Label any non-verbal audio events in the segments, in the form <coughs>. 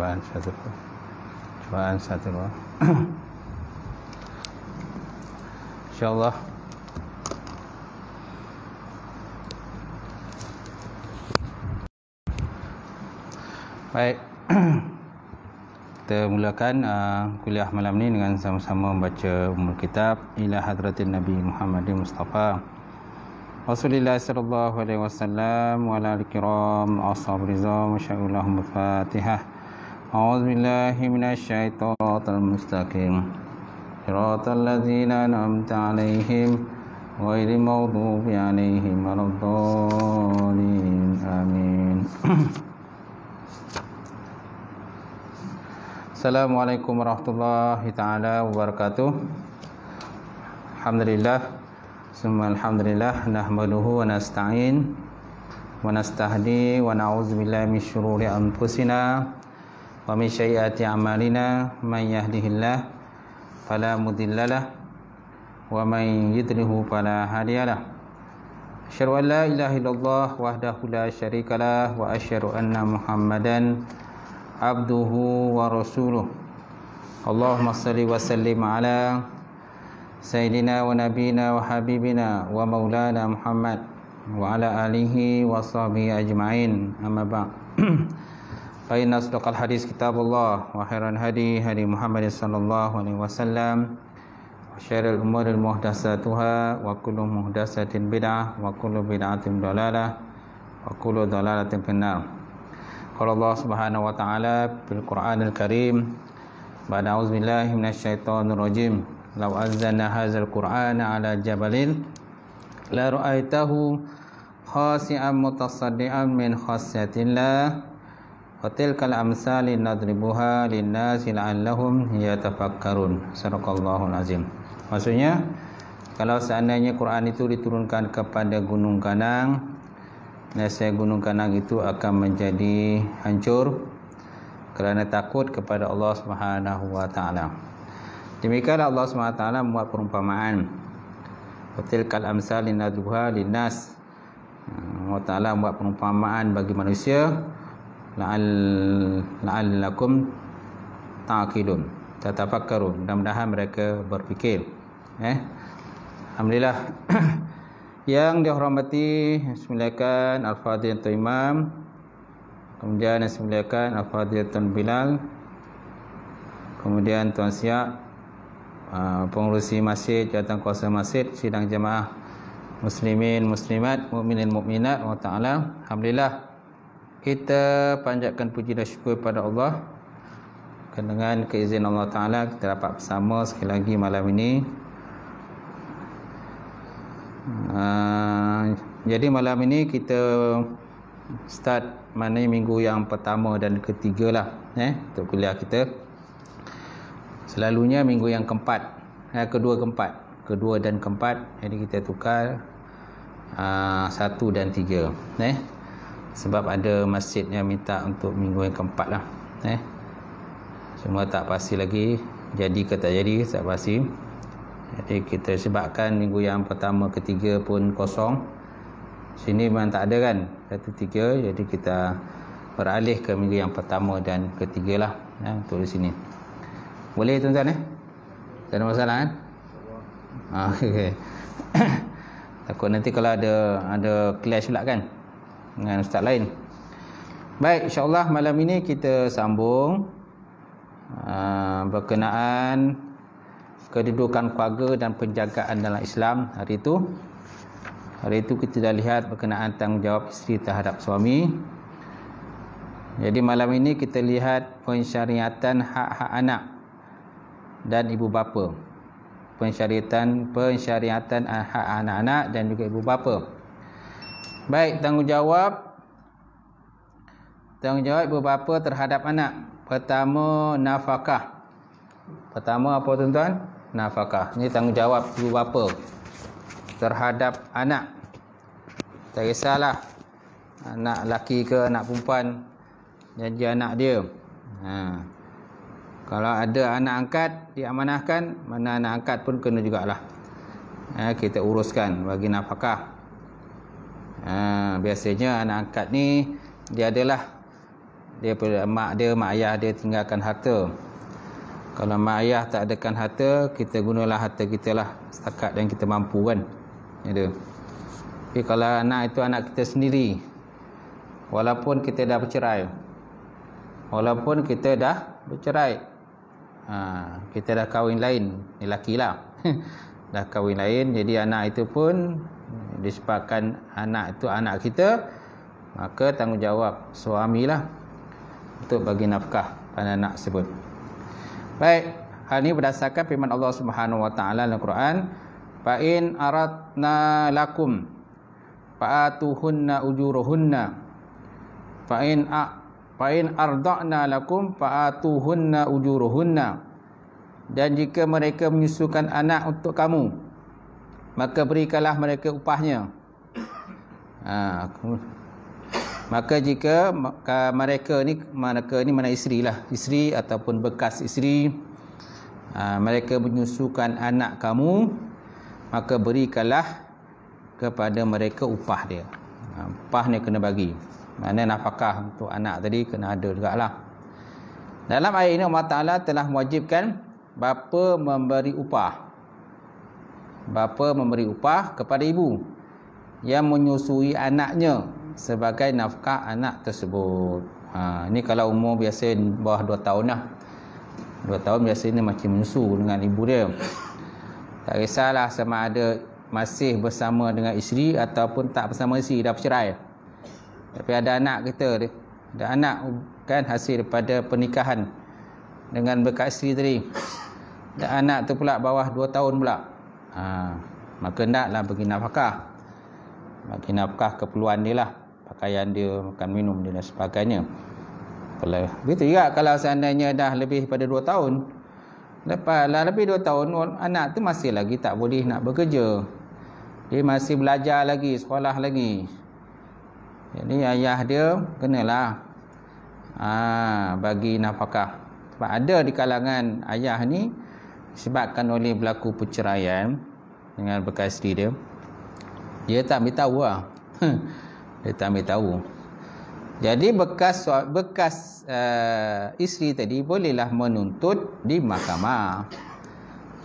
cobaan satu cobaan satu <coughs> insyaallah baik <coughs> kita mulakan uh, kuliah malam ni dengan sama-sama membaca umur kitab ila hadratin nabi Muhammad Mustafa Rasulullah sallallahu alaihi wasallam wa ala alikram ashabi rizam masyaallah fatihah أعوذ بالله من الشيطان المستقيم صراط الذين أنعمت عليهم غير المغضوب عليهم ولا الضالين آمين السلام عليكم ورحمة الله تعالى وبركاته الحمد لله ثم الحمد لله نحمده ونستعين ونستهدي ونعوذ بالله من شرور أنفسنا ومن سيئات أعمالنا من يهده الله فلا مضل له ومن يضله فلا هادي له أشهد أن لا إله إلا الله وحده لا شريك له وأشهد أن محمدا عبده ورسوله اللهم صل وسلم على سيدنا ونبينا وحبيبنا ومولانا محمد وعلى آله وصحبه أجمعين أما بعد <clears throat> فإن أصدق الحديث كتاب الله وخير الهدي هدي محمد صلى الله عليه وسلم وشر الأمور محدثاتها وكل محدثة بدعة وكل بدعة ضلالة وكل ضلالة في النار قال الله سبحانه وتعالى في القرآن الكريم بعد أعوذ بالله من الشيطان الرجيم لو أنزلنا هذا القرآن على جبل لرأيته خاسئا متصدئا من خاسية الله Watilkal amsali nadribuha linnasi la'allahum yatafakkarun. Surakallahu azim. Maksudnya kalau seandainya Quran itu diturunkan kepada gunung kanang, nasihat gunung kanang itu akan menjadi hancur kerana takut kepada Allah Subhanahu wa taala. Demikianlah Allah Subhanahu wa taala membuat perumpamaan. Watilkal amsali nadribuha linnas. Hmm, Allah Taala membuat perumpamaan bagi manusia la'allakum taqidun tatafakkaru mudah-mudahan mereka berfikir eh alhamdulillah <coughs> yang dihormati sembilan al-fadilatul imam kemudian sembilan al-fadilatul bilal kemudian tuan siap, uh, pengurusi masjid jawatan kuasa masjid sidang jemaah muslimin muslimat mukminin mukminat wa ta'ala alhamdulillah kita panjatkan puji dan syukur kepada Allah dengan keizinan Allah Ta'ala kita dapat bersama sekali lagi malam ini ah, jadi malam ini kita start mana minggu yang pertama dan ketiga lah eh, untuk kuliah kita selalunya minggu yang keempat eh, kedua keempat kedua dan keempat jadi kita tukar uh, satu dan tiga eh, sebab ada masjid yang minta untuk minggu yang keempat lah eh semua tak pasti lagi jadi ke tak jadi tak pasti jadi kita sebabkan minggu yang pertama ketiga pun kosong sini memang tak ada kan satu tiga jadi kita beralih ke minggu yang pertama dan ketiga lah eh, untuk di sini boleh tuan-tuan eh tak ada masalah kan ah, <laughs> okay. <coughs> takut nanti kalau ada ada clash pula kan dengan ustaz lain. Baik, insyaAllah malam ini kita sambung ah, berkenaan kedudukan keluarga dan penjagaan dalam Islam hari itu. Hari itu kita dah lihat berkenaan tanggungjawab isteri terhadap suami. Jadi malam ini kita lihat pensyariatan hak-hak anak dan ibu bapa. Pensyariatan pensyariatan hak anak-anak dan juga ibu bapa. Baik, tanggungjawab Tanggungjawab beberapa terhadap anak Pertama, nafkah. Pertama apa tuan-tuan? Nafakah Ini tanggungjawab beberapa Terhadap anak Tak kisahlah Anak lelaki ke anak perempuan Janji anak dia ha. Kalau ada anak angkat Diamanahkan Mana anak angkat pun kena jugalah ha, Kita uruskan bagi nafkah ha, biasanya anak angkat ni dia adalah dia mak dia mak ayah dia tinggalkan harta kalau mak ayah tak adakan harta kita gunalah harta kita lah setakat yang kita mampu kan ada ya tapi kalau anak itu anak kita sendiri walaupun kita dah bercerai walaupun kita dah bercerai ha, kita dah kahwin lain lelaki lah <laughs> dah kahwin lain jadi anak itu pun disebabkan anak itu anak kita maka tanggungjawab suamilah untuk bagi nafkah pada anak tersebut baik hal ini berdasarkan firman Allah Subhanahu wa taala dalam Quran fa in aratna lakum fa atuhunna ujuruhunna fa in a fa in arda'na lakum fa atuhunna ujuruhunna dan jika mereka menyusukan anak untuk kamu maka berikanlah mereka upahnya. Ha, maka jika mereka ni mereka ni mana isteri lah, isteri ataupun bekas isteri ha, mereka menyusukan anak kamu, maka berikanlah kepada mereka upah dia. Ha, upah ni kena bagi. Mana nafkah untuk anak tadi kena ada jugaklah. Dalam ayat ini Allah Taala telah mewajibkan bapa memberi upah bapa memberi upah kepada ibu yang menyusui anaknya sebagai nafkah anak tersebut. Ha, ini kalau umur biasa bawah 2 tahun lah. 2 tahun biasa biasanya macam menyusu dengan ibu dia. Tak kisahlah sama ada masih bersama dengan isteri ataupun tak bersama isteri, dah bercerai. Tapi ada anak kita dia. Ada anak kan hasil daripada pernikahan dengan bekas isteri tadi. Dan anak tu pula bawah 2 tahun pula ha, maka hendaklah bagi nafkah bagi nafkah keperluan dia lah pakaian dia, makan minum dia dan sebagainya kalau begitu juga kalau seandainya dah lebih pada dua tahun lepas lah lebih dua tahun anak tu masih lagi tak boleh nak bekerja dia masih belajar lagi, sekolah lagi jadi ayah dia kenalah ha, bagi nafkah sebab ada di kalangan ayah ni sebabkan oleh berlaku perceraian dengan bekas diri dia dia tak ambil tahu lah. Hmm. dia tak ambil tahu jadi bekas bekas uh, isteri tadi bolehlah menuntut di mahkamah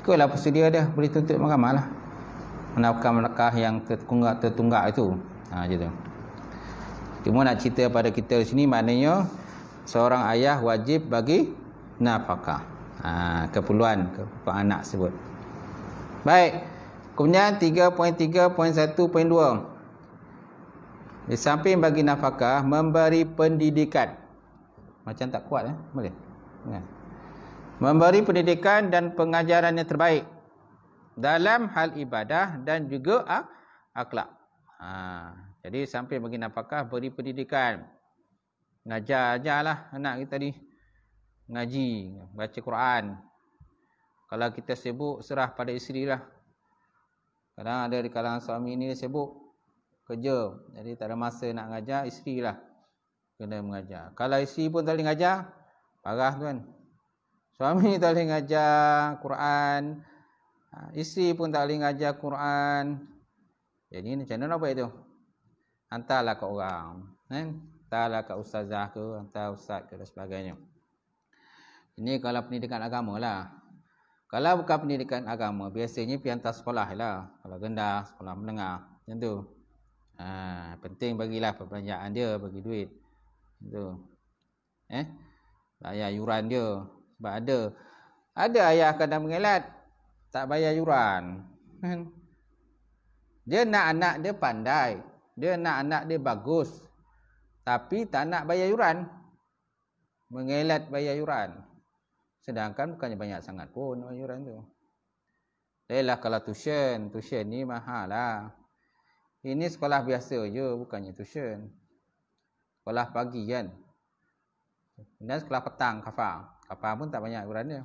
ikutlah persedia dia boleh tuntut mahkamah lah menafkan menekah yang tertunggak, tertunggak itu ha, macam cuma nak cerita pada kita di sini maknanya seorang ayah wajib bagi nafkah ha, keperluan keperluan anak sebut. Baik. Kemudian 3.3.1.2. Di samping bagi nafkah memberi pendidikan. Macam tak kuat eh? Boleh. Ya. Memberi pendidikan dan pengajaran yang terbaik dalam hal ibadah dan juga ah, akhlak. Ha. Jadi sampai bagi nafkah beri pendidikan. Ngajar ajarlah anak kita ni ngaji, baca Quran. Kalau kita sibuk, serah pada isteri lah. Kadang ada di kalangan suami ni dia sibuk kerja. Jadi tak ada masa nak ngajar, isteri lah kena mengajar. Kalau isteri pun tak boleh ngajar, parah tuan. Suami tak boleh ngajar Quran, isteri pun tak boleh ngajar Quran. Jadi macam mana apa itu? tu? Hantarlah ke orang. Eh? Hantarlah ke ustazah ke, hantar ustaz ke dan sebagainya. Ini kalau pendidikan agama lah. Kalau bukan pendidikan agama, biasanya pergi hantar sekolah lah. Kalau rendah, sekolah menengah. Macam tu. Ha, penting bagilah perbelanjaan dia, bagi duit. Macam tu. Eh? Bayar yuran dia. Sebab ada. Ada ayah kadang mengelat. Tak bayar yuran. <laughs> Dia nak anak dia pandai. Dia nak anak dia bagus. Tapi tak nak bayar yuran. Mengelat bayar yuran. Sedangkan bukannya banyak sangat pun bayaran tu. Lelah kalau tuition. Tuition ni mahal lah. Ini sekolah biasa je. Bukannya tuition. Sekolah pagi kan. Dan sekolah petang kapal, kapal pun tak banyak bayaran dia.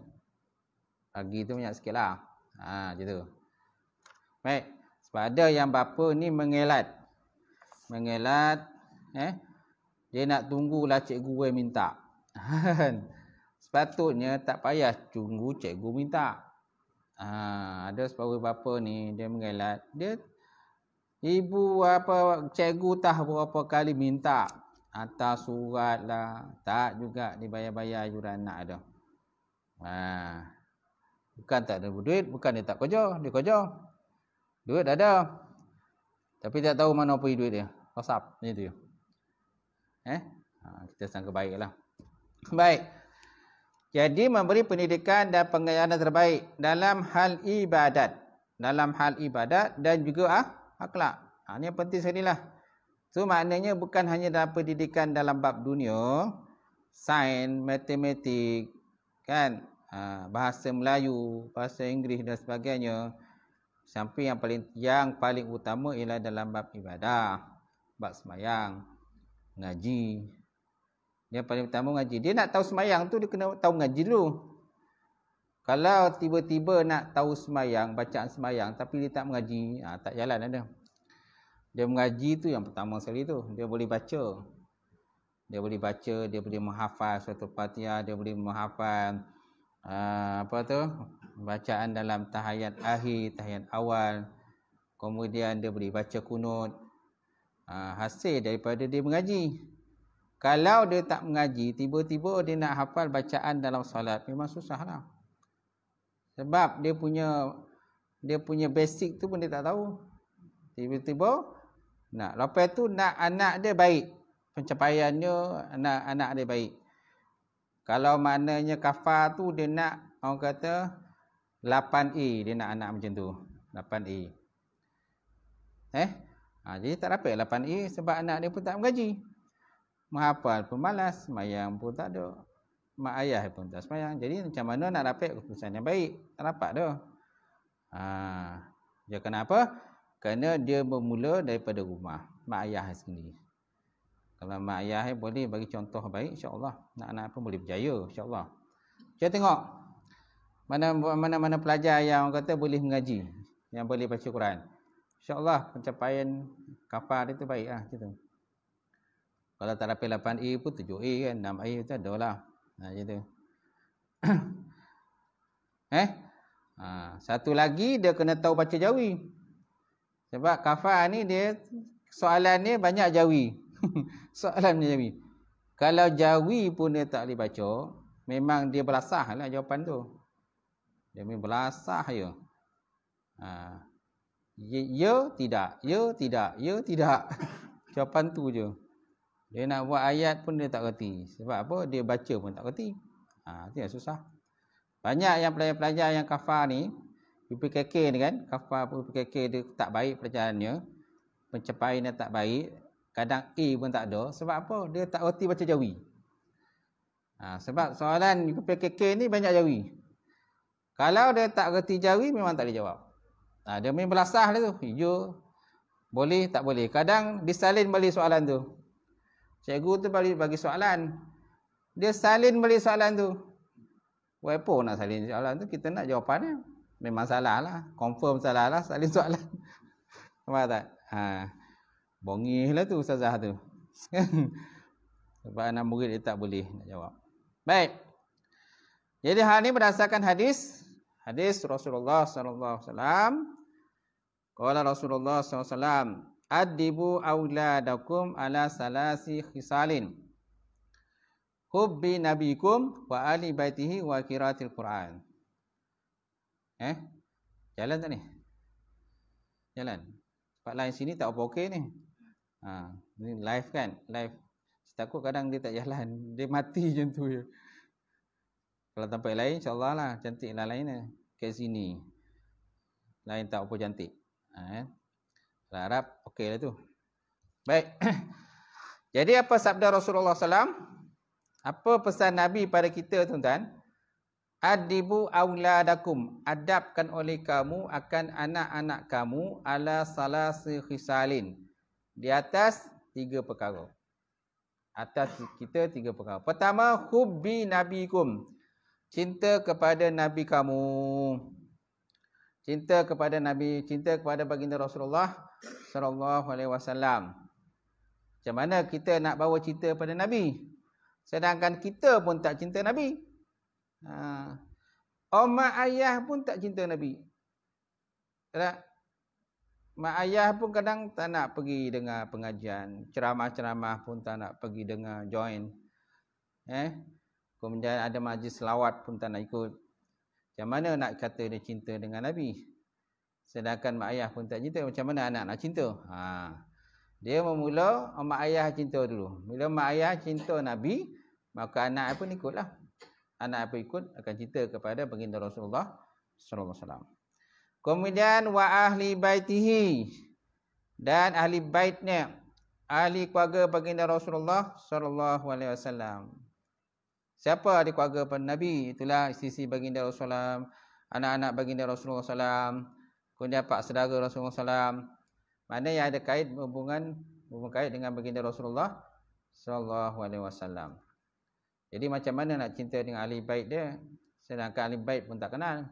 Pagi tu banyak sikit lah. Haa macam tu. Baik. Sebab ada yang bapa ni mengelat. Mengelat. Eh. Dia nak tunggulah cikgu yang minta. Haa. <laughs> Kan? sepatutnya tak payah tunggu cikgu minta. Ha, ada sepawa apa ni dia mengelak. Dia ibu apa cikgu tak berapa kali minta atas surat lah. Tak juga dibayar-bayar yuran nak ada. Ha. Bukan tak ada duit, bukan dia tak kerja, dia kerja. Duit ada. Tapi tak tahu mana pergi duit dia. Kosap, macam tu. Eh? Ha, kita sangka baiklah. Baik. Baik. Jadi memberi pendidikan dan pengajaran terbaik dalam hal ibadat. Dalam hal ibadat dan juga ah, akhlak. Ha, ah, ini penting sekali lah. So, maknanya bukan hanya dalam pendidikan dalam bab dunia. Sains, matematik, kan ha, bahasa Melayu, bahasa Inggeris dan sebagainya. Sampai yang paling yang paling utama ialah dalam bab ibadah. Bab semayang, ngaji, dia paling pertama mengaji. Dia nak tahu semayang tu, dia kena tahu mengaji dulu. Kalau tiba-tiba nak tahu semayang, bacaan semayang, tapi dia tak mengaji, ha, tak jalan ada. Dia mengaji tu yang pertama sekali tu. Dia boleh baca. Dia boleh baca, dia boleh menghafal suatu patiah, dia boleh menghafal uh, apa tu? bacaan dalam tahayat akhir, tahayat awal. Kemudian dia boleh baca kunut. Uh, hasil daripada dia mengaji. Kalau dia tak mengaji, tiba-tiba dia nak hafal bacaan dalam solat, memang susahlah. Sebab dia punya dia punya basic tu pun dia tak tahu. Tiba-tiba nak lepas tu nak anak dia baik. Pencapaiannya anak anak dia baik. Kalau maknanya kafar tu dia nak orang kata 8A dia nak anak macam tu. 8A. Eh? Ha, jadi tak dapat 8A sebab anak dia pun tak mengaji menghafal pun malas, semayang pun tak ada. Mak ayah pun tak semayang. Jadi macam mana nak dapat keputusan yang baik? Tak dapat tu. Ha. Dia kenapa? Kerana dia bermula daripada rumah. Mak ayah sendiri. Kalau mak ayah boleh bagi contoh baik, insyaAllah. Anak-anak pun boleh berjaya, insyaAllah. Kita tengok. Mana-mana pelajar yang orang kata boleh mengaji. Yang boleh baca Quran. InsyaAllah pencapaian kapal itu baik. Ha, kita tengok. Kalau tak dapat 8A pun 7A kan, 6A kan tak ada lah. Macam tu. Lah. Ha, <coughs> eh? Ha, satu lagi dia kena tahu baca jawi. Sebab kafar ni dia soalan dia banyak jawi. <laughs> soalan dia jawi. Kalau jawi pun dia tak boleh baca, memang dia belasah lah jawapan tu. Dia memang belasah je. Ha. Ya, tidak. Ya, tidak. Ya, tidak. <laughs> jawapan tu je. Dia nak buat ayat pun dia tak kerti. Sebab apa? Dia baca pun tak kerti. Ha, itu yang susah. Banyak yang pelajar-pelajar yang kafar ni, UPKK ni kan, kafar UPKK dia tak baik pelajarannya, pencapaiannya tak baik, kadang A pun tak ada. Sebab apa? Dia tak kerti baca jawi. Ha, sebab soalan UPKK ni banyak jawi. Kalau dia tak kerti jawi, memang tak boleh jawab. Ha, dia main belasah dia lah tu. Hijau. Boleh, tak boleh. Kadang disalin balik soalan tu. Cikgu tu bagi, bagi soalan. Dia salin balik soalan tu. Wepo nak salin soalan tu. Kita nak jawapannya. Memang salah lah. Confirm salah lah salin <laughs> soalan. Nampak tak? Ha. Bongih lah tu Ustazah tu. <laughs> Sebab anak murid dia tak boleh nak jawab. Baik. Jadi hal ini berdasarkan hadis. Hadis Rasulullah SAW. Kuala Rasulullah SAW adibu auladakum ala salasi khisalin hubbi nabikum wa ali baitihi wa qiraatil quran eh jalan tak ni jalan tempat lain sini tak apa okey ni ha ni live kan live takut kadang dia tak jalan <laughs> dia mati je tu je kalau tempat lain insyaallah lah cantik lah lain ni ke sini lain tak apa cantik ha eh? Bahasa Arab okeylah tu. Baik. <clears throat> Jadi apa sabda Rasulullah SAW? Apa pesan Nabi pada kita tuan-tuan? Adibu auladakum. Adabkan oleh kamu akan anak-anak kamu ala salasi khisalin. Di atas tiga perkara. Atas kita tiga perkara. Pertama, hubbi nabikum. Cinta kepada Nabi kamu cinta kepada Nabi, cinta kepada baginda Rasulullah sallallahu alaihi wasallam. Macam mana kita nak bawa cinta pada Nabi? Sedangkan kita pun tak cinta Nabi. Ha. Omak ayah pun tak cinta Nabi. Tak? Mak ayah pun kadang tak nak pergi dengar pengajian. Ceramah-ceramah pun tak nak pergi dengar join. Eh? Kemudian ada majlis selawat pun tak nak ikut. Macam mana nak kata dia cinta dengan Nabi? Sedangkan mak ayah pun tak cinta. Macam mana anak nak cinta? Ha. Dia memula mak ayah cinta dulu. Bila mak ayah cinta Nabi, maka anak pun ikutlah. Anak pun ikut akan cinta kepada baginda Rasulullah SAW. Kemudian, wa ahli baitihi dan ahli baitnya. Ahli keluarga baginda Rasulullah SAW. Siapa ahli keluarga pada Nabi? Itulah isteri baginda Rasulullah Anak-anak baginda Rasulullah SAW Kemudian pak sedara Rasulullah SAW Mana yang ada kait hubungan Hubungan kait dengan baginda Rasulullah SAW Jadi macam mana nak cinta dengan ahli baik dia Sedangkan ahli baik pun tak kenal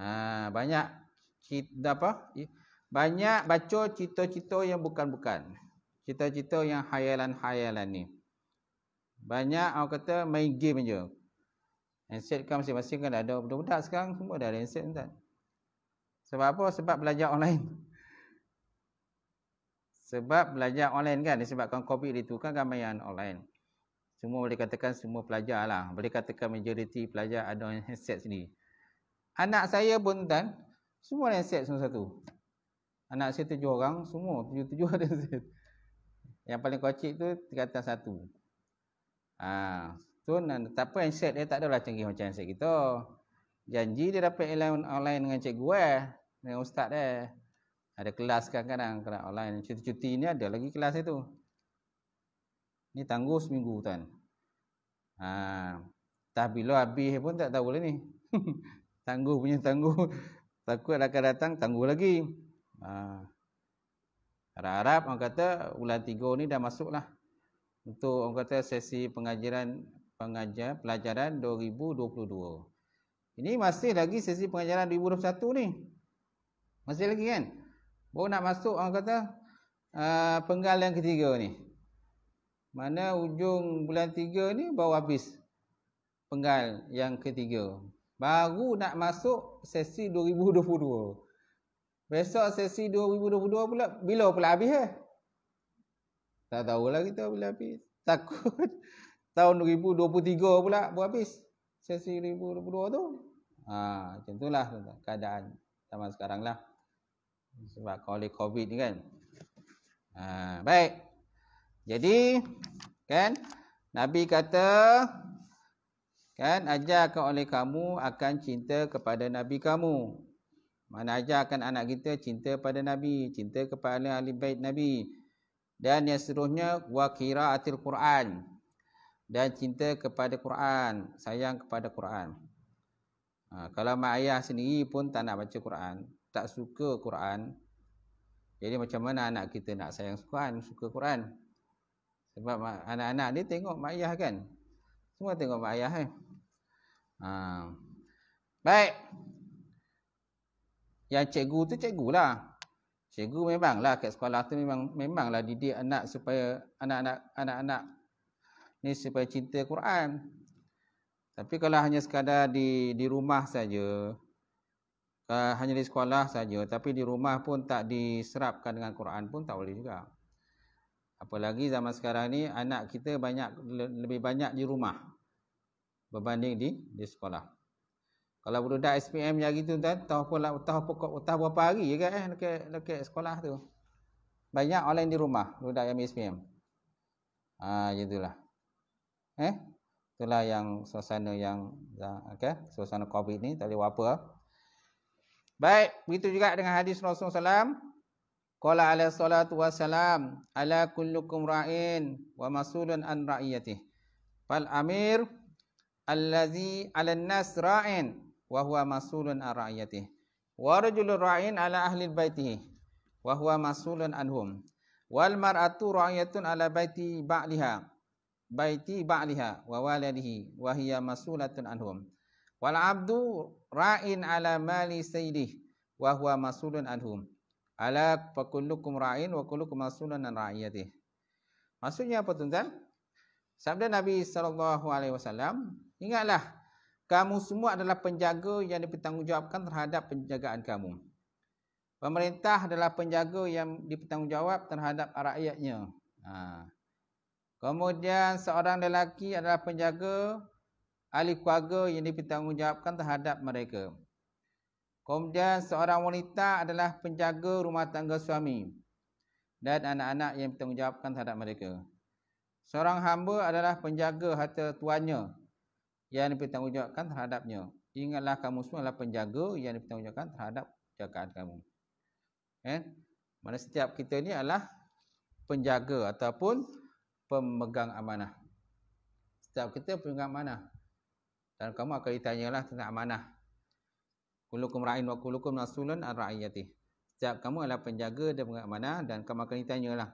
ha, Banyak cita, apa? Banyak baca cita-cita yang bukan-bukan Cita-cita yang hayalan-hayalan ni banyak orang kata main game je. Handset kan masing-masing kan ada budak-budak sekarang semua dah ada handset kan. Sebab apa? Sebab belajar online. <laughs> Sebab belajar online kan disebabkan COVID itu kan gambaran online. Semua boleh katakan semua pelajar lah. Boleh katakan majoriti pelajar ada handset sendiri. Anak saya pun tuan, semua ada handset semua satu. Anak saya tujuh orang, semua tujuh-tujuh <laughs> ada handset. Yang paling kocik tu tingkatan satu. Ha, tu tak apa yang set dia tak adalah canggih macam yang set kita. Janji dia dapat online online dengan cikgu eh. Dengan ustaz dia. Eh. Ada kelas kadang-kadang. online cuti-cuti ni ada lagi kelas itu. Ni tangguh seminggu tuan. Ha, tak bila habis pun tak tahu lah ni. <laughs> tangguh punya tangguh. Takut akan datang tangguh lagi. Ha. Harap-harap orang kata bulan tiga ni dah masuk lah untuk orang kata sesi pengajaran pengajar pelajaran 2022. Ini masih lagi sesi pengajaran 2021 ni. Masih lagi kan? Baru nak masuk orang kata eh, penggal yang ketiga ni. Mana ujung bulan tiga ni baru habis penggal yang ketiga. Baru nak masuk sesi 2022. Besok sesi 2022 pula bila pula habis eh? Tak tahulah kita bila habis. <laughs> Takut tahun 2023 pula buat habis. Sesi 2022 tu. Ha, macam itulah keadaan zaman sekarang lah. Sebab oleh COVID ni kan. Ha, baik. Jadi, kan? Nabi kata, kan? Ajarkan oleh kamu akan cinta kepada Nabi kamu. Mana ajarkan anak kita cinta pada Nabi. Cinta kepada ahli bait Nabi. Nabi dan yang seterusnya wa atil Quran dan cinta kepada Quran, sayang kepada Quran. Ha, kalau mak ayah sendiri pun tak nak baca Quran, tak suka Quran. Jadi macam mana anak kita nak sayang Quran, suka Quran? Sebab anak-anak ni tengok mak ayah kan. Semua tengok mak ayah eh. Ha. Baik. Yang cikgu tu cikgulah. Cikgu memanglah kat sekolah tu memang memanglah didik anak supaya anak-anak anak-anak ni supaya cinta Quran. Tapi kalau hanya sekadar di di rumah saja, hanya di sekolah saja tapi di rumah pun tak diserapkan dengan Quran pun tak boleh juga. Apalagi zaman sekarang ni anak kita banyak lebih banyak di rumah berbanding di di sekolah. Kalau budak SPM yang gitu tu tahu pun lah, tahu pokok utah berapa hari je kan eh dekat dekat sekolah tu. Banyak online di rumah budak yang SPM. Ah ha, gitulah. Eh? Itulah yang suasana yang okey, suasana Covid ni tak leh apa. Baik, begitu juga dengan hadis Rasulullah SAW. Qala alaihi salatu wassalam ala kullukum ra'in wa masulun an ra'iyatihi. Fal amir allazi 'alan nas ra'in wa huwa mas'ulun 'an ra'yatihi wa rajulur ra'in 'ala ahli baitihi wa huwa mas'ulun anhum wal mar'atu ra'yatun 'ala baiti ba'liha baiti ba'liha wa waladihi wa hiya mas'ulatun anhum wal 'abdu ra'in 'ala mali sayyidihi wa huwa mas'ulun anhum ala fakullukum ra'in wa kullukum mas'ulun 'an ra'yatihi maksudnya apa tuan-tuan sabda nabi sallallahu alaihi wasallam ingatlah kamu semua adalah penjaga yang dipertanggungjawabkan terhadap penjagaan kamu. Pemerintah adalah penjaga yang dipertanggungjawab terhadap rakyatnya. Ha. Kemudian seorang lelaki adalah penjaga ahli keluarga yang dipertanggungjawabkan terhadap mereka. Kemudian seorang wanita adalah penjaga rumah tangga suami dan anak-anak yang dipertanggungjawabkan terhadap mereka. Seorang hamba adalah penjaga harta tuannya yang dipertanggungjawabkan terhadapnya. Ingatlah kamu semua adalah penjaga yang dipertanggungjawabkan terhadap jagaan kamu. Eh? Mana setiap kita ni adalah penjaga ataupun pemegang amanah. Setiap kita pemegang amanah. Dan kamu akan ditanyalah tentang amanah. Kulukum ra'in wa kulukum nasulun ar-ra'iyati. Setiap kamu adalah penjaga dan pemegang amanah dan kamu akan ditanyalah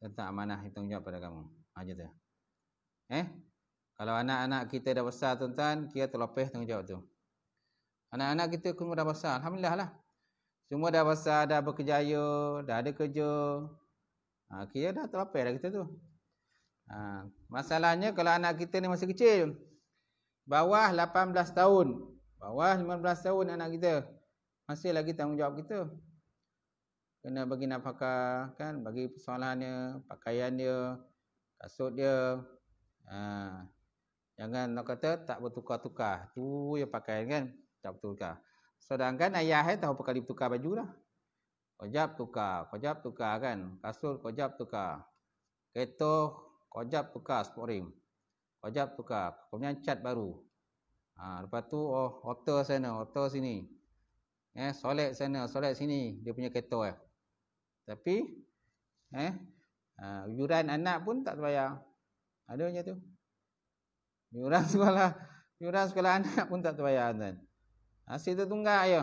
tentang amanah yang tanggungjawab pada kamu. Ha, gitu. Eh? Eh? Kalau anak-anak kita dah besar tuan-tuan, kira terlepas tanggungjawab tu. Anak-anak kita semua dah besar, alhamdulillah lah. Semua dah besar, dah berkejaya, dah ada kerja. Ha, kira dah terlepas dah kita tu. Ha, masalahnya kalau anak kita ni masih kecil. Bawah 18 tahun. Bawah 15 tahun anak kita. Masih lagi tanggungjawab kita. Kena bagi nafkah kan, bagi persoalannya, pakaian dia, kasut dia. Ha. Jangan nak kata tak bertukar-tukar. Tu yang pakai kan. Tak bertukar. Sedangkan ayah dia eh, tahu berkali bertukar baju dah. Kojap tukar. Kojap tukar kan. Kasur kojap tukar. Kereta kojap tukar sport rim. Kojap tukar. Kemudian cat baru. Ha, lepas tu oh, otor sana. Otor sini. Eh, solek sana. Solek sini. Dia punya kereta eh. Tapi eh, uh, yuran anak pun tak terbayar. Ada macam tu. Yuran <laughs> sekolah, yuran sekolah anak pun tak terbayar tuan. Hasil tertunggak ya.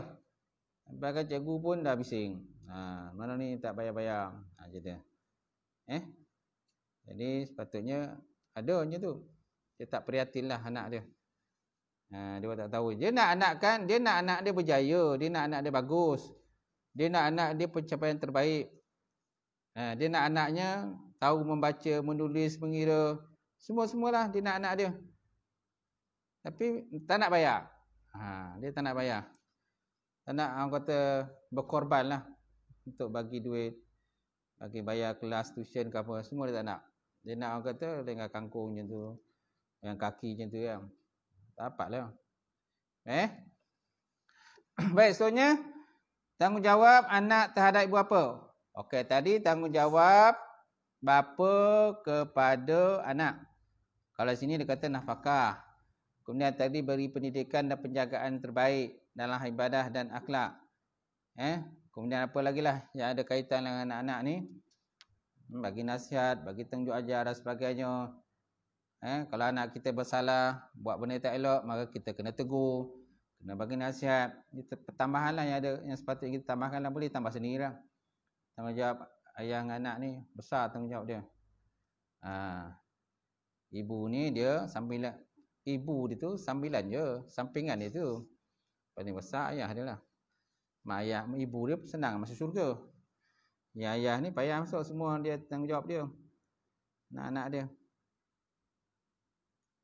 Bahkan cikgu pun dah bising. Ha, mana ni tak bayar-bayar. Ha, cerita. Eh? Jadi sepatutnya ada macam tu. Dia tak prihatin lah anak dia. Ha, dia tak tahu. Dia nak anak kan, dia nak anak dia berjaya. Dia nak anak dia bagus. Dia nak anak dia pencapaian terbaik. Ha, dia nak anaknya tahu membaca, menulis, mengira. Semua-semualah dia nak anak dia. Tapi tak nak bayar. Ha, dia tak nak bayar. Tak nak orang kata berkorban lah. Untuk bagi duit. Bagi bayar kelas, tuition ke apa. Semua dia tak nak. Dia nak orang kata dengan kangkung macam tu. Dengan kaki macam tu. Ya. Tak dapat lah. Eh? <clears throat> Baik, soalnya. Tanggungjawab anak terhadap ibu apa? Okey, tadi tanggungjawab bapa kepada anak. Kalau sini dia kata nafkah. Kemudian tadi beri pendidikan dan penjagaan terbaik dalam ibadah dan akhlak. Eh, kemudian apa lagi lah yang ada kaitan dengan anak-anak ni? Hmm, bagi nasihat, bagi tunjuk ajar dan sebagainya. Eh, kalau anak kita bersalah, buat benda tak elok, maka kita kena tegur. Kena bagi nasihat. Pertambahan lah yang ada, yang sepatutnya kita tambahkan lah. Boleh tambah sendiri lah. Tanggungjawab ayah dan anak ni, besar tanggungjawab dia. Ha. Ibu ni dia, sambil ibu dia tu sambilan je, sampingan dia tu. Paling besar ayah dia lah. Mak ayah, ibu dia senang masuk syurga. Yang ayah ni payah masuk semua dia tanggungjawab dia. Anak-anak dia.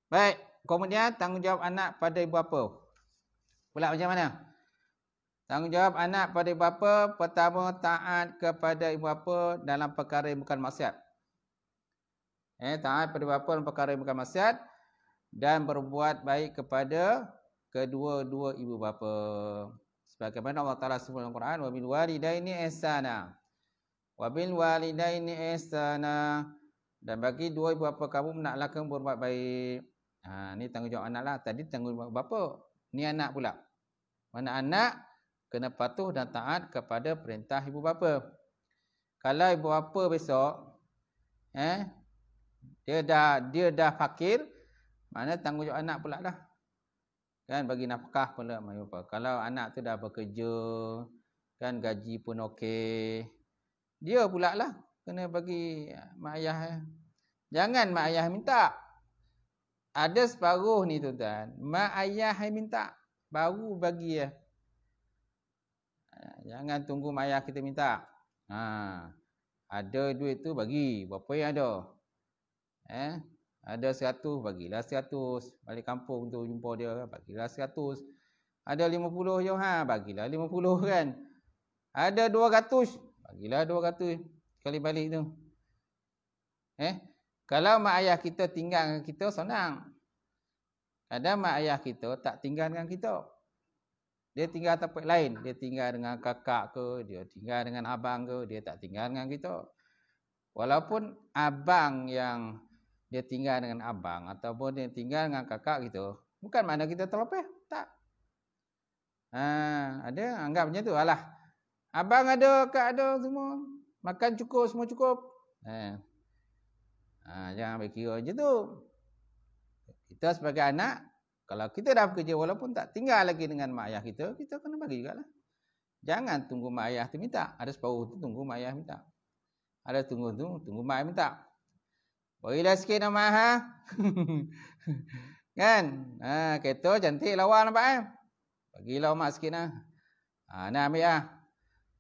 Baik, kemudian tanggungjawab anak pada ibu apa? Pula macam mana? Tanggungjawab anak pada ibu apa? Pertama, taat kepada ibu apa dalam perkara yang bukan maksiat. Eh, taat pada ibu apa dalam perkara yang bukan maksiat? dan berbuat baik kepada kedua-dua ibu bapa. Sebagaimana Allah Taala sebut dalam Quran, "Wa bil walidaini ihsana." Wa bil walidaini ihsana. Dan bagi dua ibu bapa kamu nak kamu berbuat baik. Ha, ni tanggungjawab anaklah. Tadi tanggungjawab bapa. Ni anak pula. Mana anak kena patuh dan taat kepada perintah ibu bapa. Kalau ibu bapa besok eh dia dah dia dah fakir, mana tanggungjawab anak pula dah. Kan bagi nafkah pula mayupa. Kalau anak tu dah bekerja, kan gaji pun okey. Dia pula lah kena bagi ya, mak ayah. Ya. Jangan mak ayah minta. Ada separuh ni tu tuan Mak ayah yang minta baru bagi ya. Ha, jangan tunggu mak ayah kita minta. Ha. Ada duit tu bagi. Berapa yang ada? Eh, ada 100, bagilah seratus, Balik kampung tu jumpa dia, bagilah seratus. Ada lima puluh je, ya, ha, bagilah puluh kan. Ada dua 200, bagilah ratus kali balik tu. Eh, Kalau mak ayah kita tinggal dengan kita, senang. Ada mak ayah kita tak tinggal dengan kita. Dia tinggal tempat lain. Dia tinggal dengan kakak ke, dia tinggal dengan abang ke, dia tak tinggal dengan kita. Walaupun abang yang dia tinggal dengan abang ataupun dia tinggal dengan kakak gitu. Bukan mana kita terlepas. Tak. Ha, ada anggap macam tu. Alah. Abang ada, kak ada semua. Makan cukup, semua cukup. Ha. Ha, jangan ambil kira macam tu. Kita sebagai anak, kalau kita dah bekerja walaupun tak tinggal lagi dengan mak ayah kita, kita kena bagi jugalah. Jangan tunggu mak ayah tu minta. Ada separuh tu tunggu mak ayah minta. Ada tunggu tu, tunggu mak ayah minta. Bolehlah sikit nama ha. <laughs> kan? Ha, kereta cantik lawa nampak Bagi eh? Bagilah mak sikit lah. Ha, nak ambil lah.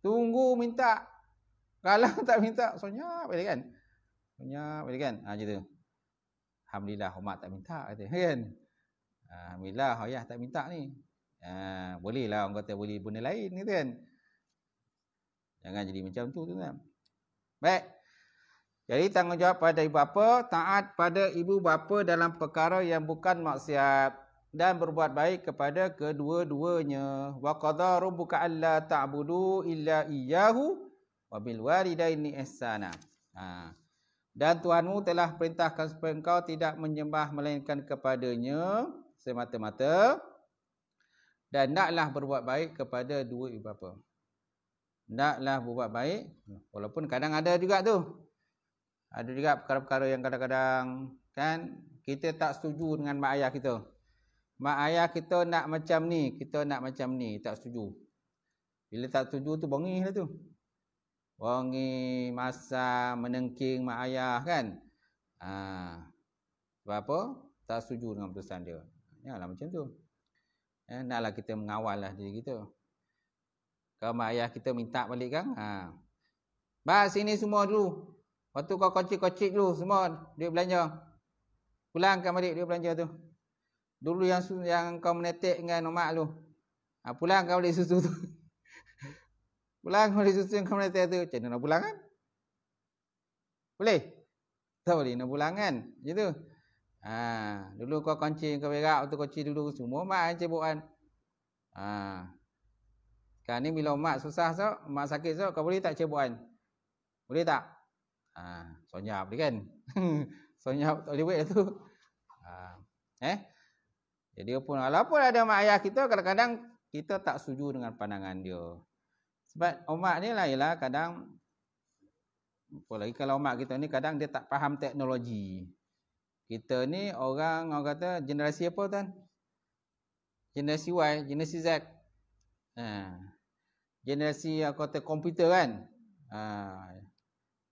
Tunggu minta. Kalau <laughs> tak minta, senyap boleh kan? Senyap boleh kan? Ha, macam tu. Alhamdulillah, umat tak minta kata, <laughs> kan? Alhamdulillah, ayah tak minta ni. Ha, boleh lah, orang kata boleh benda lain kata kan? Jangan jadi macam tu tu kan? Baik. Jadi tanggungjawab pada ibu bapa, taat pada ibu bapa dalam perkara yang bukan maksiat dan berbuat baik kepada kedua-duanya. Wa qadha rabbuka alla ta'budu illa iyyahu wabil walidaini ihsana. Ha. Dan Tuhanmu telah perintahkan supaya engkau tidak menyembah melainkan kepadanya semata-mata dan naklah berbuat baik kepada dua ibu bapa. Naklah berbuat baik walaupun kadang ada juga tu. Ada juga perkara-perkara yang kadang-kadang kan kita tak setuju dengan mak ayah kita. Mak ayah kita nak macam ni, kita nak macam ni, tak setuju. Bila tak setuju tu bongih lah tu. Bongih, masa menengking mak ayah kan. Ha. Sebab apa? Tak setuju dengan putusan dia. Janganlah ya macam tu. Ya, naklah kita mengawal lah diri kita. Kalau mak ayah kita minta balik kan. Ha. Bahas ini semua dulu. Waktu kau kocik-kocik dulu semua dia belanja. Pulangkan balik dia belanja tu. Dulu yang yang kau menetek dengan nomak tu. Ha, pulangkan balik susu tu. <laughs> pulangkan balik susu yang kau menetek tu. Macam mana nak pulang kan? Boleh? Tak boleh nak pulang kan? Macam tu. Ha, dulu kau kocik kau berak. tu kocik dulu semua mak yang cibuk kan? Ha. Sekarang ni bila mak susah so, mak sakit so, kau boleh tak cibuk kan? Boleh tak? Ha, ah, sonyap dia kan. sonyap tak boleh buat tu. Ha, eh? Jadi pun walaupun ada mak ayah kita, kadang-kadang kita tak setuju dengan pandangan dia. Sebab umat ni lah ialah kadang, apalagi kalau umat kita ni kadang dia tak faham teknologi. Kita ni orang, orang kata generasi apa tuan? Generasi Y, generasi Z. Ha. Generasi aku kata komputer kan? Haa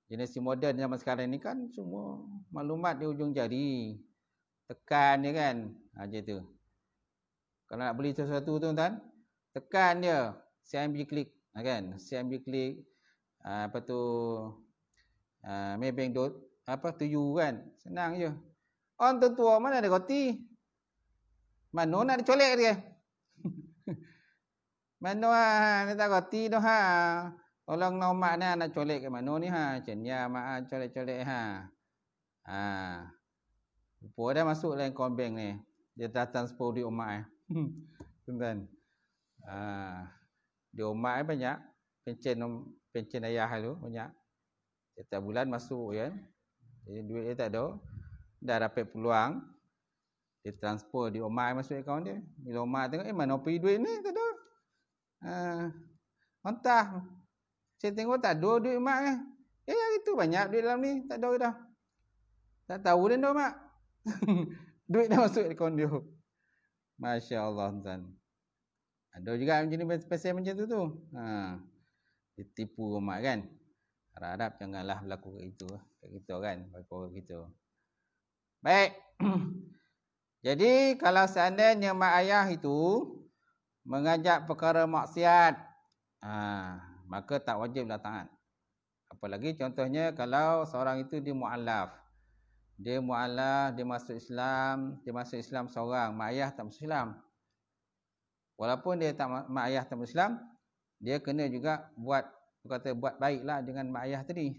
jenis moden zaman sekarang ni kan semua maklumat di ujung jari tekan dia kan ha, macam tu kalau nak beli sesuatu tu tuan tekan dia CMB klik ha, kan CMB klik ha, apa tu Maybank dot apa tu you kan senang je on tu tua mana ada roti mana nak dicolek dia <laughs> mana nak tak roti tu ha Tolong nomak ni anak colik ke mana ni ha. Cenya maaf colik-colik ha. Ha. Rupa dah masuk lain kombeng ni. Dia datang sepuluh di umat eh. <laughs> Tentang. Ha. Di umat eh banyak. Pencin, pencin ayah tu banyak. Setiap bulan masuk ya. Jadi duit dia tak ada. Dah dapat peluang. Dia transfer di umat masuk akaun dia. Bila umat tengok eh mana pergi duit ni tak ada. Ha. Mantah. Mantah. Saya tengok tak ada duit mak eh. Eh hari tu banyak duit dalam ni. Tak ada dah. Tak tahu dah dah mak. <laughs> duit dah masuk di kondio. Masya Allah. Tuan. Ada juga macam ni pasal macam tu tu. Ha. Dia tipu mak kan. Harap-harap janganlah berlaku kat itu. kita kan. Kat orang kita. Baik. <clears throat> Jadi kalau seandainya mak ayah itu mengajak perkara maksiat. Haa maka tak wajiblah taat. Apalagi contohnya kalau seorang itu dia mu'alaf. Dia mu'alaf, dia masuk Islam, dia masuk Islam seorang, mak ayah tak masuk Islam. Walaupun dia tak mak ayah tak masuk Islam, dia kena juga buat kata buat baiklah dengan mak ayah tadi.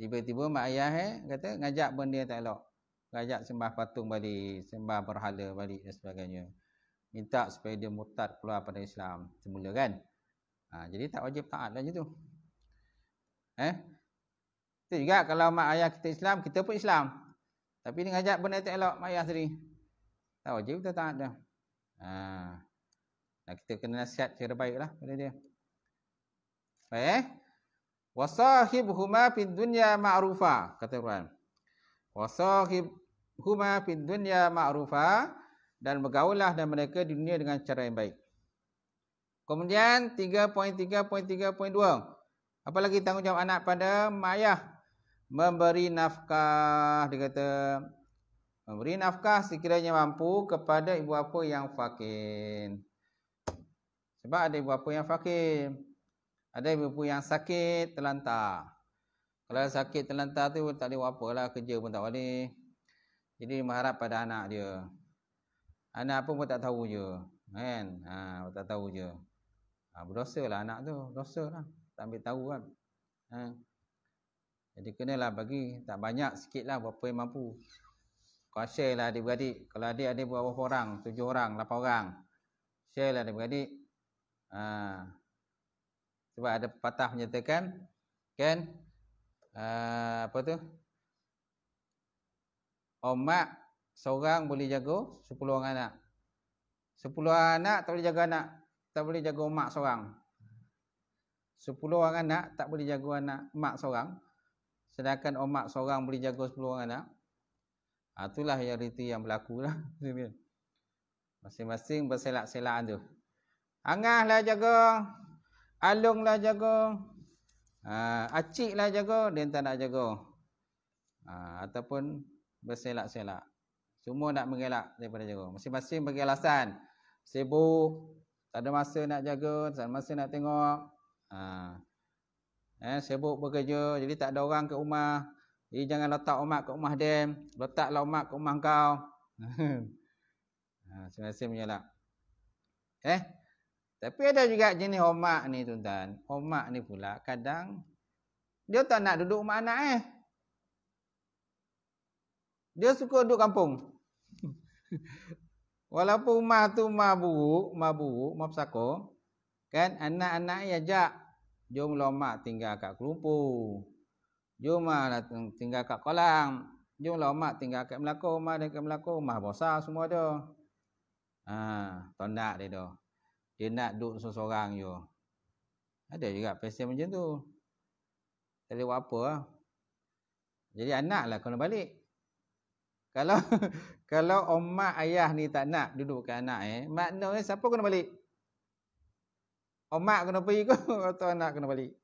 Tiba-tiba mak ayah eh, kata ngajak benda yang tak elok. Ngajak sembah patung balik, sembah berhala balik dan sebagainya. Minta supaya dia mutat keluar pada Islam. Semula kan? Ha, jadi tak wajib taat lah macam Eh? Itu juga kalau mak ayah kita Islam, kita pun Islam. Tapi dia ngajak benda tak elok mak ayah sendiri. Tak wajib kita taat dah. Ha. Nah, kita kena nasihat secara baik lah pada dia. Baik eh? Wasahibhuma fid dunya ma'rufa. Kata Quran. Wasahibhuma fid dunya ma'rufa. Dan bergaulah dan mereka di dunia dengan cara yang baik. Kemudian 3.3.3.2. Apa lagi tanggungjawab anak pada mak ayah? Memberi nafkah. Dia kata, memberi nafkah sekiranya mampu kepada ibu bapa yang fakir. Sebab ada ibu bapa yang fakir. Ada ibu bapa yang sakit, terlantar. Kalau sakit, terlantar tu tak boleh buat apalah. Kerja pun tak boleh. Jadi mengharap pada anak dia. Anak pun pun tak tahu je. Kan? Ha, tak tahu je. Ha, berdosa lah anak tu. Berdosa lah. Tak ambil tahu kan. Ha. Jadi lah bagi. Tak banyak sikit lah berapa yang mampu. Kau share lah adik-beradik. Kalau adik ada berapa orang? Tujuh orang, lapan orang. Share lah adik-beradik. Ha. Sebab ada patah menyatakan. Kan? Ha, apa tu? Omak seorang boleh jaga sepuluh orang anak. Sepuluh anak tak boleh jaga anak tak boleh jaga mak seorang. Sepuluh orang anak tak boleh jaga anak mak seorang. Sedangkan mak seorang boleh jaga sepuluh orang anak. Ha, itulah yang riti yang berlaku lah. <laughs> Masing-masing berselak selak tu. Angah lah jaga. Alung lah jaga. Ha, acik lah jaga. Dia tak nak jaga. Ha, ataupun berselak-selak. Semua nak mengelak daripada jaga. Masing-masing bagi alasan. Sibuk. Tak ada masa nak jaga, tak ada masa nak tengok. Ha. Eh, sibuk bekerja, jadi tak ada orang ke rumah. Jadi jangan letak umat ke rumah dia. Letaklah umat ke rumah kau. <laughs> ha, Semasa menyelak. Eh? Tapi ada juga jenis umat ni tuan-tuan. Umat ni pula kadang dia tak nak duduk rumah anak eh. Dia suka duduk kampung. <laughs> Walaupun rumah tu rumah buruk, rumah buruk, rumah pesako, kan anak-anak ajak jom lomak tinggal kat Kelumpu. Jom lah tinggal kat Kolang. Jom lomak tinggal kat Melaka, rumah dekat Melaka, rumah besar semua tu. Ha, tondak dia tu. Dia nak duduk seseorang je. Ada juga pesen macam tu. Tak boleh apa. Lah. Jadi anak lah kena balik. <laughs> Kalau kalau omak ayah ni tak nak dudukkan anak eh, maknanya eh, siapa kena balik? Omak kena pergi ke <laughs> atau anak kena balik?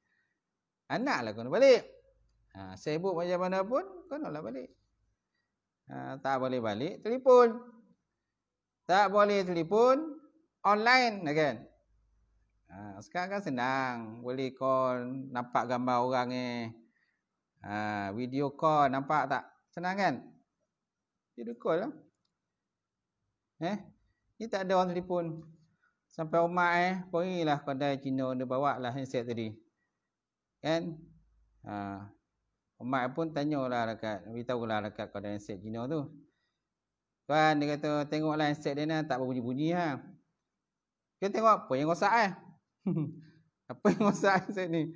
Anak lah kena balik. Ha, sibuk macam mana pun, kena lah balik. Ha, tak boleh balik, telefon. Tak boleh telefon, online again. Ya ha, sekarang kan senang, boleh call, nampak gambar orang ni. Eh. Ha, video call, nampak tak? Senang kan? video call lah. Eh, ni tak ada orang telefon. Sampai rumah eh, perilah kedai Cina dia bawa lah handset tadi. Kan? Ha. Umat pun tanyalah dekat, beritahulah dekat kedai handset Cina tu. Kan dia kata, tengoklah handset dia ni tak berbunyi-bunyi ha. Kita tengok apa yang rosak eh. <laughs> apa yang rosak handset ni?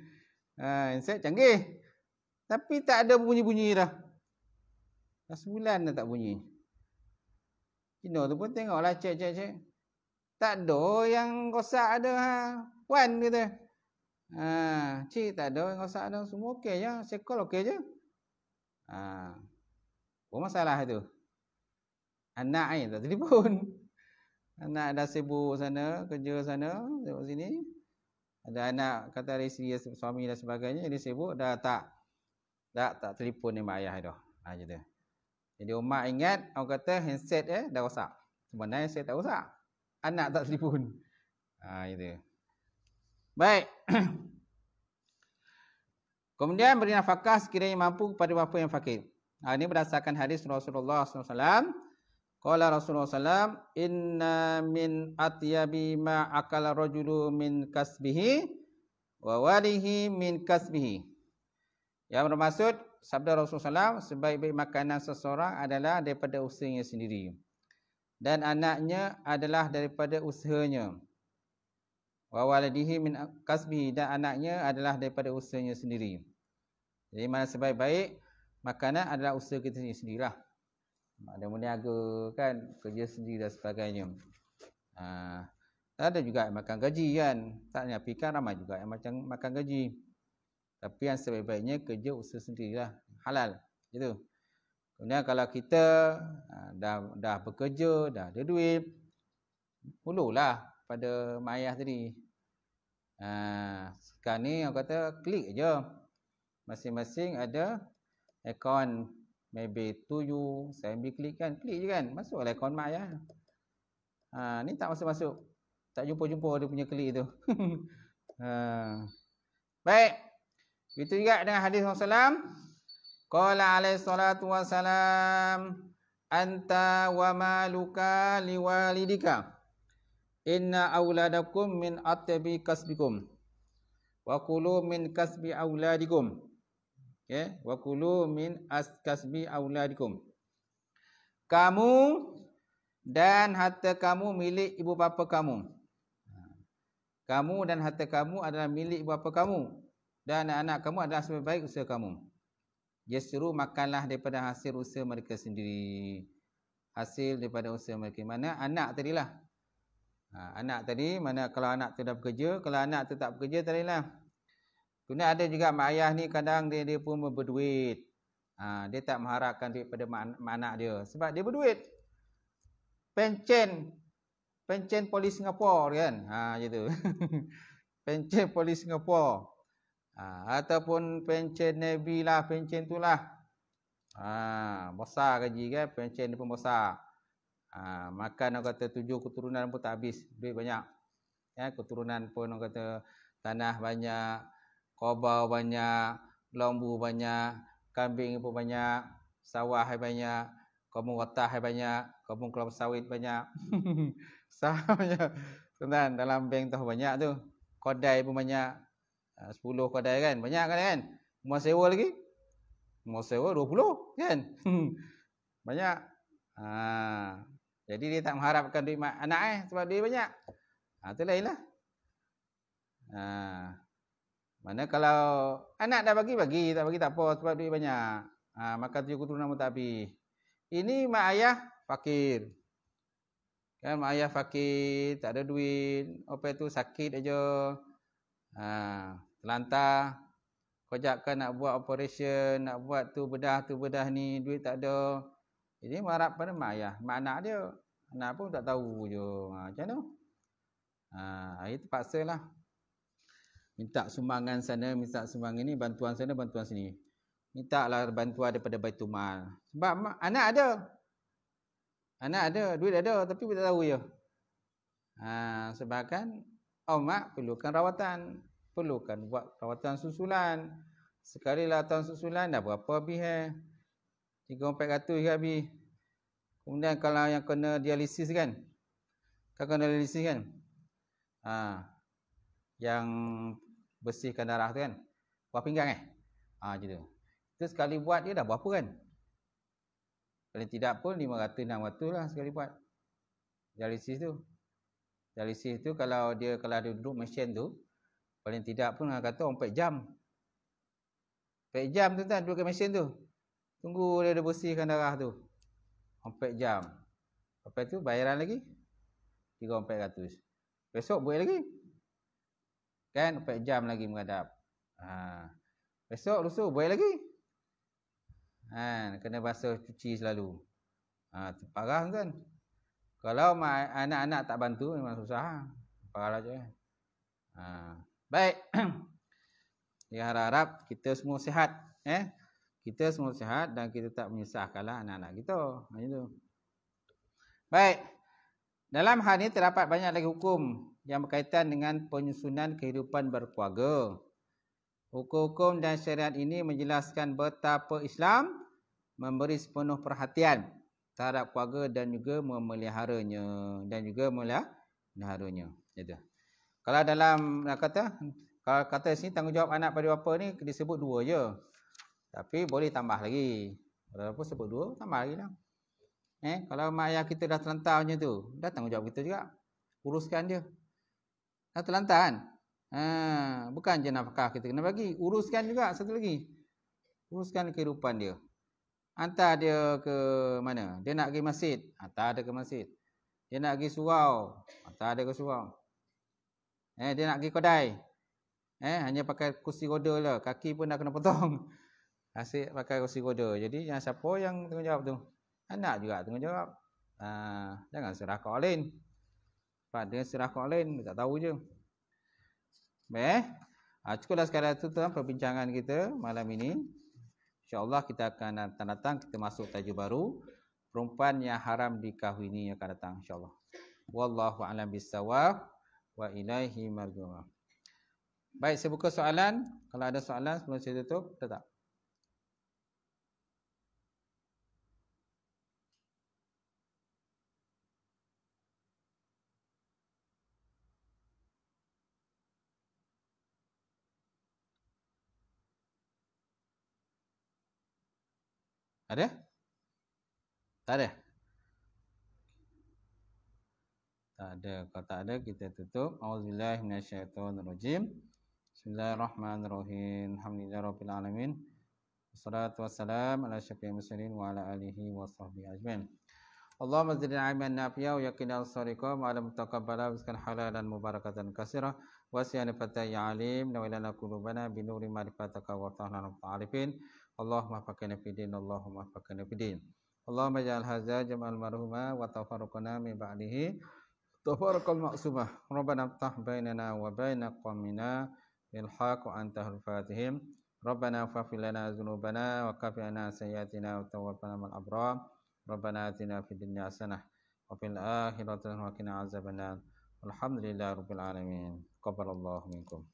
Ha, handset canggih. Tapi tak ada bunyi-bunyi dah. Dah sebulan dah tak bunyi. Cina tu pun tengoklah cek cek cek. Tak ada yang rosak ada ha. Puan kata. Ha, cik tak ada yang rosak ada. Semua okey je. Sekol okey je. Ha. Apa masalah tu? Anak ni tak telefon. Anak dah sibuk sana, kerja sana, sibuk sini. Ada anak kata dari isteri, suami dan sebagainya, dia sibuk dah tak dah tak telefon ni mak ayah dah. Ha, cerita. Jadi Umar ingat orang kata handset eh dah rosak. Sebenarnya saya tak rosak. Anak tak telefon. Ha itu. Baik. <coughs> Kemudian beri nafkah sekiranya mampu kepada bapa yang fakir. Ha, ini berdasarkan hadis Rasulullah SAW. Kala Rasulullah SAW, Inna min atyabi ma akal rajulu min kasbihi, wa walihi min kasbihi. Yang bermaksud, sabda Rasulullah SAW, sebaik-baik makanan seseorang adalah daripada usahanya sendiri. Dan anaknya adalah daripada usahanya. Wa waladihi min kasbi dan anaknya adalah daripada usahanya sendiri. Jadi mana sebaik-baik makanan adalah usaha kita sendirilah. Ada meniaga kan, kerja sendiri dan sebagainya. Ha, ada juga makan gaji kan. Tak nyapikan ramai juga yang macam makan gaji. Tapi yang sebaik-baiknya kerja usaha sendirilah. Halal. Gitu. Kemudian kalau kita ha, dah dah bekerja, dah ada duit, hululah pada mayah tadi. Ha, sekarang ni orang kata klik je. Masing-masing ada akaun maybe to you, saya ambil klik kan. Klik je kan. Masuklah akaun mayah. Ha, ni tak masuk-masuk. Tak jumpa-jumpa dia punya klik tu. <laughs> ha. Baik. Baik. Kita ingat dengan hadis Rasulullah. Qala alaih salatu wassalam. Anta wa maluka liwalidika. Inna awladakum min atabi kasbikum. Wa kulu min kasbi awladikum. Okay. Ya, wa kulu min as kasbi awladikum. Kamu dan harta kamu milik ibu bapa kamu. Kamu dan harta kamu adalah milik ibu bapa kamu dan anak-anak kamu adalah sebaik-baik usaha kamu. Yesru makanlah daripada hasil usaha mereka sendiri. Hasil daripada usaha mereka. Mana anak tadilah. Ha, anak tadi, mana kalau anak tu dah bekerja, kalau anak tu tak bekerja, tadilah. Kemudian ada juga mak ayah ni kadang dia, dia pun berduit. Ha, dia tak mengharapkan duit pada mak, mak anak dia. Sebab dia berduit. Pencen. Pencen polis Singapura kan. Ha, macam tu. <laughs> Pencen polis Singapura. Ha, ataupun pencen Nabi lah, pencen tu lah. Ha, besar gaji kan, pencen dia pun besar. Ha, makan orang kata tujuh keturunan pun tak habis, lebih banyak. Ya, keturunan pun orang kata tanah banyak, kobau banyak, lombu banyak, kambing pun banyak, sawah pun banyak, kampung watah banyak, kampung kelapa sawit banyak. <laughs> Sahamnya, tuan dalam bank tu banyak tu. Kodai pun banyak, Ah, sepuluh kadai kan? Banyak kadai kan? Rumah sewa lagi? Rumah sewa dua puluh kan? Hmm. <laughs> banyak. Ha. Jadi dia tak mengharapkan duit anak eh sebab duit banyak. Ha, ah, itu lain lah. Ha. Mana kalau anak dah bagi-bagi, tak bagi tak apa sebab duit banyak. Ha, maka tujuh keturunan pun tak habis. Ini mak ayah fakir. Kan mak ayah fakir, tak ada duit. Apa itu sakit aja. Ha, terlantar. Kojak nak buat operation, nak buat tu bedah, tu bedah ni, duit tak ada. Ini marak pada mak ayah. Mak anak dia. Anak pun tak tahu je. Ha, macam tu. Ha, itu lah. Minta sumbangan sana, minta sumbangan ni, bantuan sana, bantuan sini. Minta lah bantuan daripada tu Mal. Sebab mak, anak ada. Anak ada, duit ada tapi tak tahu je. Ha, sebab Oh mak perlukan rawatan. Perlukan buat rawatan susulan. Sekali lah tahun susulan dah berapa habis eh? 3-4 katul je habis. Kemudian kalau yang kena dialisis kan? Kau kena dialisis kan? Ha. Yang bersihkan darah tu kan? Buah pinggang eh? Ha, macam tu. Itu sekali buat dia dah berapa kan? Kalau tidak pun lima enam 600 lah sekali buat. Dialisis tu dialisis tu kalau dia kalau ada duduk mesin tu paling tidak pun orang kata 4 jam 4 jam tu tuan duduk ke mesin tu tunggu dia ada bersihkan darah tu 4 jam lepas tu bayaran lagi 3400 besok buat lagi kan 4 jam lagi mengadap, ha. besok rusuk buat lagi ha. kena basuh cuci selalu ha. parah kan kalau anak-anak tak bantu memang susah. Parah je. Ha. Baik. Saya <clears throat> harap-harap kita semua sihat. Eh? Kita semua sihat dan kita tak menyusahkanlah anak-anak kita. Macam ha, tu. Baik. Dalam hal ini terdapat banyak lagi hukum yang berkaitan dengan penyusunan kehidupan berkeluarga. Hukum-hukum dan syariat ini menjelaskan betapa Islam memberi sepenuh perhatian terhadap keluarga dan juga memeliharanya dan juga memeliharanya itu kalau dalam nak kata kalau kata sini tanggungjawab anak pada bapa ni disebut dua je tapi boleh tambah lagi Apa sebut dua tambah lagi lah eh kalau mak ayah kita dah terlantar macam tu dah tanggungjawab kita juga uruskan dia dah terlantar kan ha, bukan je nafkah kita kena bagi uruskan juga satu lagi uruskan kehidupan dia Hantar dia ke mana? Dia nak pergi masjid. Hantar dia ke masjid. Dia nak pergi surau. Hantar dia ke surau. Eh, dia nak pergi kedai. Eh, hanya pakai kursi roda lah. Kaki pun nak kena potong. <laughs> Asyik pakai kursi roda. Jadi yang siapa yang tengok jawab tu? Anak juga tanggungjawab. Ha, jangan serah kau lain. Sebab dia serah kau lain. Dia tak tahu je. Baik. Ha, cukuplah sekadar itu tuan perbincangan kita malam ini. InsyaAllah kita akan datang, datang kita masuk tajuk baru. Perempuan yang haram dikahwini yang akan datang insyaAllah. Wallahu a'lam bisawab wa ilaihi marjuma. Baik, saya buka soalan. Kalau ada soalan sebelum saya tutup, tetap. Ada? Tak ada? Tak ada. Kalau tak ada, kita tutup. A'udzubillahimmanasyaitonirrojim. Bismillahirrahmanirrahim. Alhamdulillahirrahmanirrahim. Assalatu wassalam ala syakir muslim wa ala alihi wa sahbihi ajmin. Allah mazidin aiman nafiyah wa yakin al-sarikum ala mutakabbala wiskan halal mubarakatan kasirah. Wasiyah nifatai alim na kulubana binuri marifataka wa ta'ala nabta'alifin. اللهم فكنا في دين اللهم فكنا في دين اللهم اجعل هذا جمع المرهومة وتفرقنا من بعده تفرق المقسومة ربنا افتح بيننا وبين قومنا بالحق وأنت الفاتحين ربنا فاغفر لنا ذنوبنا وكفر عنا سيئاتنا وتوفنا مع الأبرار ربنا آتنا في الدنيا حسنة وفي الآخرة وقنا عذاب النار والحمد لله رب العالمين قبل الله منكم